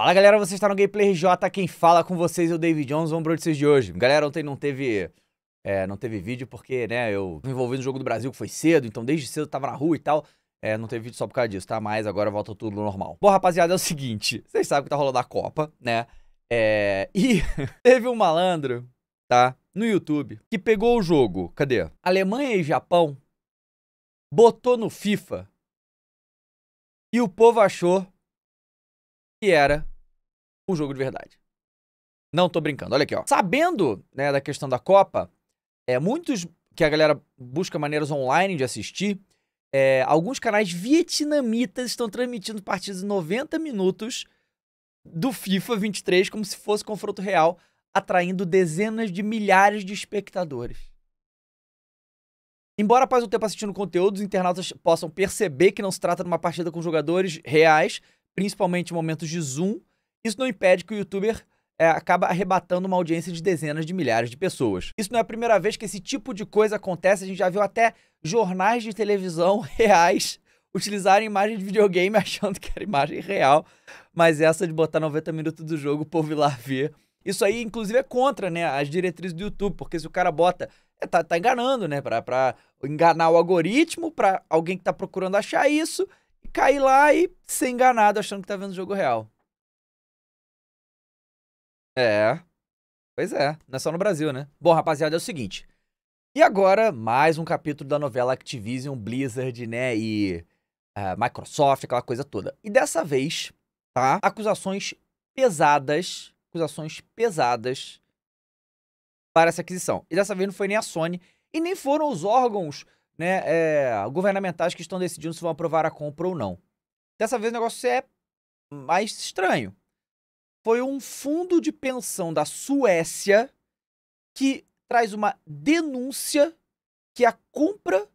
Fala galera, você está no Gameplay RJ, quem fala com vocês é o David Jones, vamos para notícias de hoje. Galera, ontem não teve, é, não teve vídeo porque, né, eu me envolvi no Jogo do Brasil que foi cedo, então desde cedo eu tava na rua e tal. É, não teve vídeo só por causa disso, tá? Mas agora volta tudo no normal. Bom, rapaziada, é o seguinte, vocês sabem que tá rolando a Copa, né? É, e teve um malandro, tá? No YouTube, que pegou o jogo, cadê? Alemanha e Japão, botou no FIFA e o povo achou que era um jogo de verdade. Não tô brincando. Olha aqui, ó. Sabendo, né, da questão da Copa, é muitos que a galera busca maneiras online de assistir, é, alguns canais vietnamitas estão transmitindo partidas de 90 minutos do FIFA 23 como se fosse confronto real, atraindo dezenas de milhares de espectadores. Embora após o tempo assistindo conteúdo, os internautas possam perceber que não se trata de uma partida com jogadores reais, principalmente em momentos de zoom, isso não impede que o youtuber é, acaba arrebatando uma audiência de dezenas de milhares de pessoas. Isso não é a primeira vez que esse tipo de coisa acontece, a gente já viu até jornais de televisão reais utilizarem imagem de videogame achando que era imagem real, mas essa de botar 90 minutos do jogo, o povo ir lá ver. Isso aí, inclusive, é contra né, as diretrizes do YouTube, porque se o cara bota. É, tá, tá enganando, né? Pra, pra enganar o algoritmo, pra alguém que tá procurando achar isso, e cair lá e ser enganado achando que tá vendo o jogo real. É. Pois é, não é só no Brasil, né? Bom, rapaziada, é o seguinte. E agora, mais um capítulo da novela Activision, Blizzard, né? E uh, Microsoft, aquela coisa toda. E dessa vez, tá? Acusações pesadas. Acusações pesadas para essa aquisição. E dessa vez não foi nem a Sony e nem foram os órgãos né, é, governamentais que estão decidindo se vão aprovar a compra ou não. Dessa vez o negócio é mais estranho foi um fundo de pensão da Suécia que traz uma denúncia que a compra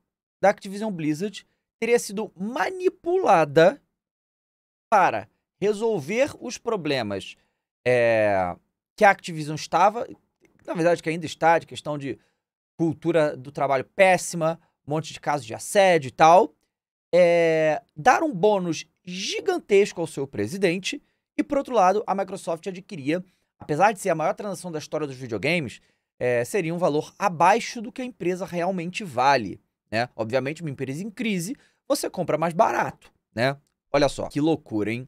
da Activision Blizzard teria sido manipulada para resolver os problemas é, que a Activision estava, na verdade que ainda está, de questão de cultura do trabalho péssima, um monte de casos de assédio e tal, é, dar um bônus gigantesco ao seu presidente e por outro lado, a Microsoft adquiria, apesar de ser a maior transação da história dos videogames, é, seria um valor abaixo do que a empresa realmente vale. Né? Obviamente, uma empresa em crise, você compra mais barato. Né? Olha só, que loucura, hein?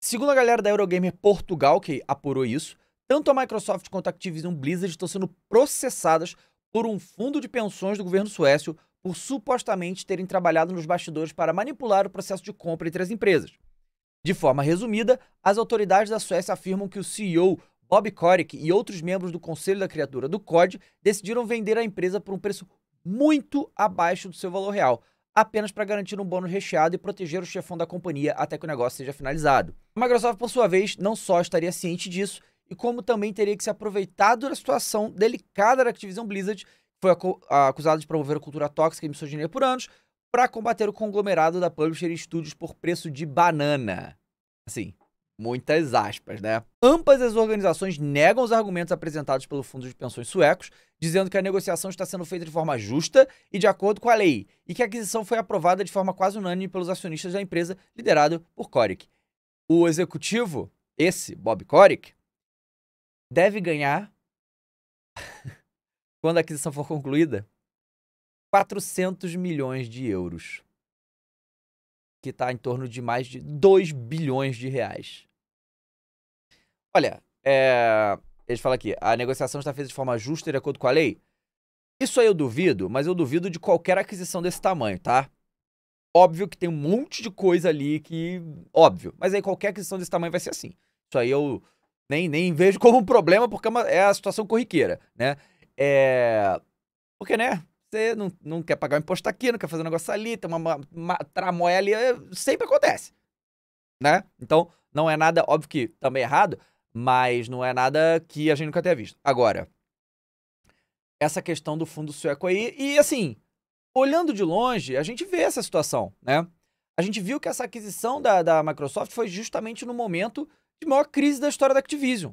Segundo a galera da Eurogamer Portugal, que apurou isso, tanto a Microsoft quanto a Activision Blizzard estão sendo processadas por um fundo de pensões do governo suécio por supostamente terem trabalhado nos bastidores para manipular o processo de compra entre as empresas. De forma resumida, as autoridades da Suécia afirmam que o CEO Bob Kotick e outros membros do conselho da criatura do COD decidiram vender a empresa por um preço muito abaixo do seu valor real, apenas para garantir um bônus recheado e proteger o chefão da companhia até que o negócio seja finalizado. A Microsoft, por sua vez, não só estaria ciente disso, e como também teria que se aproveitar da situação delicada da Activision Blizzard, que foi acusada de promover a cultura tóxica e misoginia por anos, para combater o conglomerado da Publisher Studios por preço de banana. Assim, muitas aspas, né? Ambas as organizações negam os argumentos apresentados pelo Fundo de Pensões Suecos, dizendo que a negociação está sendo feita de forma justa e de acordo com a lei, e que a aquisição foi aprovada de forma quase unânime pelos acionistas da empresa, liderado por Coric. O executivo, esse Bob Coric, deve ganhar quando a aquisição for concluída 400 milhões de euros, que está em torno de mais de 2 bilhões de reais. Olha, é... eles falam aqui, a negociação está feita de forma justa e de acordo com a lei. Isso aí eu duvido, mas eu duvido de qualquer aquisição desse tamanho, tá? Óbvio que tem um monte de coisa ali que. Óbvio. Mas aí qualquer aquisição desse tamanho vai ser assim. Isso aí eu nem, nem vejo como um problema, porque é, uma, é a situação corriqueira, né? É. Porque, né? Você não, não quer pagar o imposto aqui, não quer fazer um negócio ali, tem uma, uma, uma tramóia ali, eh, sempre acontece. Né? Então, não é nada, óbvio que também é errado, mas não é nada que a gente nunca tenha visto. Agora, essa questão do fundo sueco aí, e assim, olhando de longe, a gente vê essa situação, né? A gente viu que essa aquisição da, da Microsoft foi justamente no momento de maior crise da história da Activision,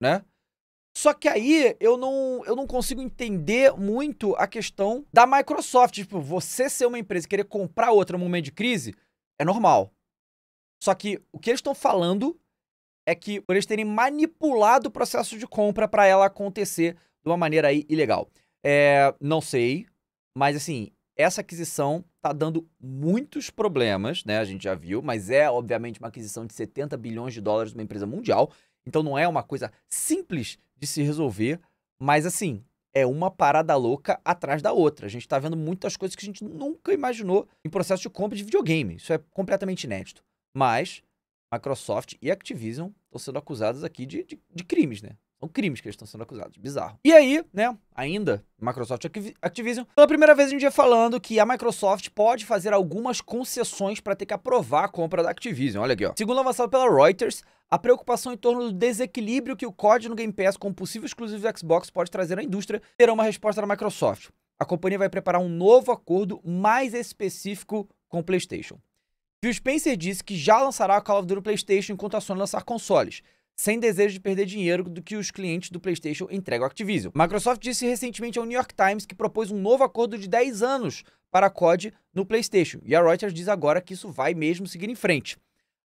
né? Só que aí eu não, eu não consigo entender muito a questão da Microsoft. Tipo, você ser uma empresa e querer comprar outra no momento de crise é normal. Só que o que eles estão falando é que eles terem manipulado o processo de compra para ela acontecer de uma maneira aí ilegal. É, não sei, mas assim, essa aquisição tá dando muitos problemas, né? A gente já viu, mas é obviamente uma aquisição de 70 bilhões de dólares de uma empresa mundial. Então não é uma coisa simples de se resolver, mas assim, é uma parada louca atrás da outra. A gente está vendo muitas coisas que a gente nunca imaginou em processo de compra de videogame. Isso é completamente inédito. Mas Microsoft e Activision estão sendo acusadas aqui de, de, de crimes, né? São crimes que eles estão sendo acusados. Bizarro. E aí, né, ainda, Microsoft e Activision. Pela primeira vez a gente ia falando que a Microsoft pode fazer algumas concessões para ter que aprovar a compra da Activision. Olha aqui, ó. Segundo avançado pela Reuters, a preocupação em torno do desequilíbrio que o código no Game Pass com possível exclusivo do Xbox pode trazer à indústria terá uma resposta da Microsoft. A companhia vai preparar um novo acordo mais específico com o PlayStation. Phil Spencer disse que já lançará a Call of Duty PlayStation enquanto a Sony lançar consoles sem desejo de perder dinheiro do que os clientes do PlayStation entregam à Activision. Microsoft disse recentemente ao New York Times que propôs um novo acordo de 10 anos para a COD no PlayStation, e a Reuters diz agora que isso vai mesmo seguir em frente.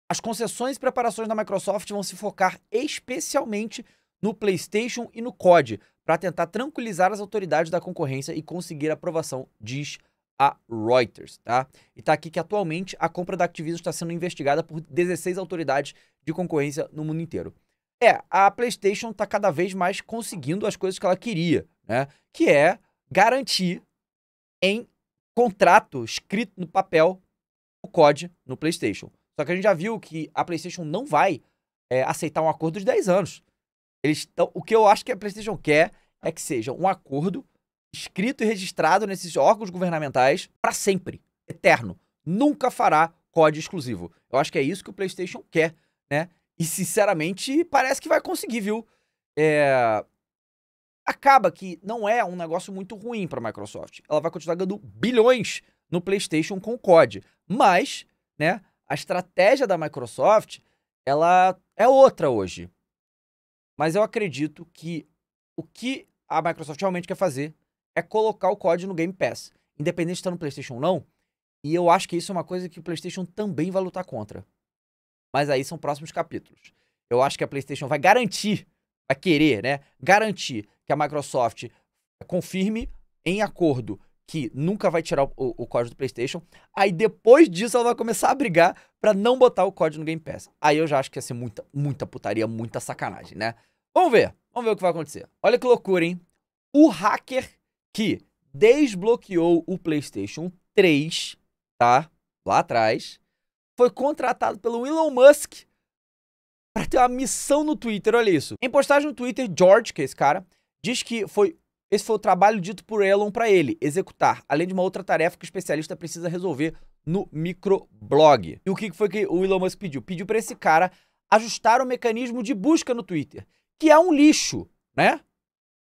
As concessões e preparações da Microsoft vão se focar especialmente no PlayStation e no COD, para tentar tranquilizar as autoridades da concorrência e conseguir aprovação, diz a Reuters, tá? E tá aqui que atualmente a compra da Activision está sendo investigada por 16 autoridades de concorrência no mundo inteiro. É, a PlayStation tá cada vez mais conseguindo as coisas que ela queria, né? Que é garantir em contrato escrito no papel o COD no PlayStation. Só que a gente já viu que a PlayStation não vai é, aceitar um acordo de 10 anos. Eles tão, o que eu acho que a PlayStation quer é que seja um acordo escrito e registrado nesses órgãos governamentais para sempre, eterno. Nunca fará COD exclusivo. Eu acho que é isso que o PlayStation quer, né? E sinceramente parece que vai conseguir, viu? É... Acaba que não é um negócio muito ruim para a Microsoft. Ela vai continuar ganhando bilhões no PlayStation com COD, mas, né? A estratégia da Microsoft ela é outra hoje. Mas eu acredito que o que a Microsoft realmente quer fazer é colocar o código no Game Pass, independente de estar tá no PlayStation ou não. E eu acho que isso é uma coisa que o PlayStation também vai lutar contra. Mas aí são próximos capítulos. Eu acho que a PlayStation vai garantir, vai querer, né? Garantir que a Microsoft confirme em acordo que nunca vai tirar o, o, o, código do PlayStation. Aí depois disso ela vai começar a brigar para não botar o código no Game Pass. Aí eu já acho que ia ser muita, muita putaria, muita sacanagem, né? Vamos ver, vamos ver o que vai acontecer. Olha que loucura, hein? O hacker que desbloqueou o PlayStation 3, tá? Lá atrás, foi contratado pelo Elon Musk para ter uma missão no Twitter, olha isso. Em postagem no Twitter, George, que é esse cara, diz que foi esse foi o trabalho dito por Elon para ele, executar, além de uma outra tarefa que o especialista precisa resolver no microblog. E o que foi que o Elon Musk pediu? Pediu para esse cara ajustar o mecanismo de busca no Twitter, que é um lixo, né?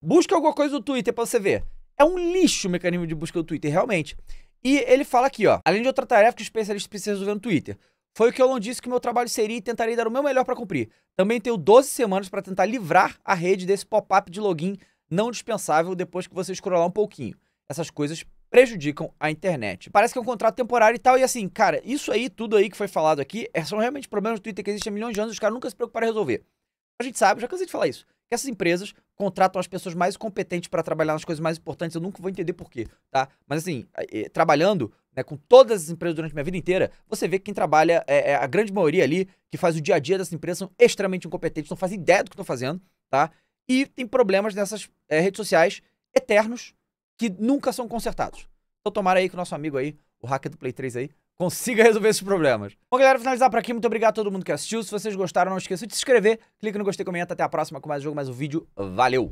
Busca alguma coisa no Twitter para você ver. É um lixo o mecanismo de busca do Twitter, realmente. E ele fala aqui, ó. Além de outra tarefa que o especialista precisa resolver no Twitter. Foi o que Elon disse que meu trabalho seria e tentarei dar o meu melhor para cumprir. Também tenho 12 semanas para tentar livrar a rede desse pop-up de login não dispensável depois que você escrolar um pouquinho. Essas coisas prejudicam a internet. Parece que é um contrato temporário e tal, e assim, cara, isso aí, tudo aí que foi falado aqui, é, são realmente problemas do Twitter que existem há milhões de anos e os caras nunca se preocuparam em resolver. A gente sabe, já cansei de falar isso que essas empresas contratam as pessoas mais competentes para trabalhar nas coisas mais importantes. Eu nunca vou entender por quê, tá? Mas assim, trabalhando né, com todas as empresas durante minha vida inteira, você vê que quem trabalha, é, é a grande maioria ali, que faz o dia a dia dessas empresas, são extremamente incompetentes, não fazem ideia do que estão fazendo, tá? E tem problemas nessas é, redes sociais eternos que nunca são consertados. Então tomara aí que o nosso amigo aí, o hacker do Play 3 aí, consiga resolver esses problemas. Bom, galera, finalizar por aqui. Muito obrigado a todo mundo que assistiu. Se vocês gostaram, não esqueça de se inscrever. Clique no gostei, comenta. Até a próxima com mais um jogo, mais um vídeo. Valeu!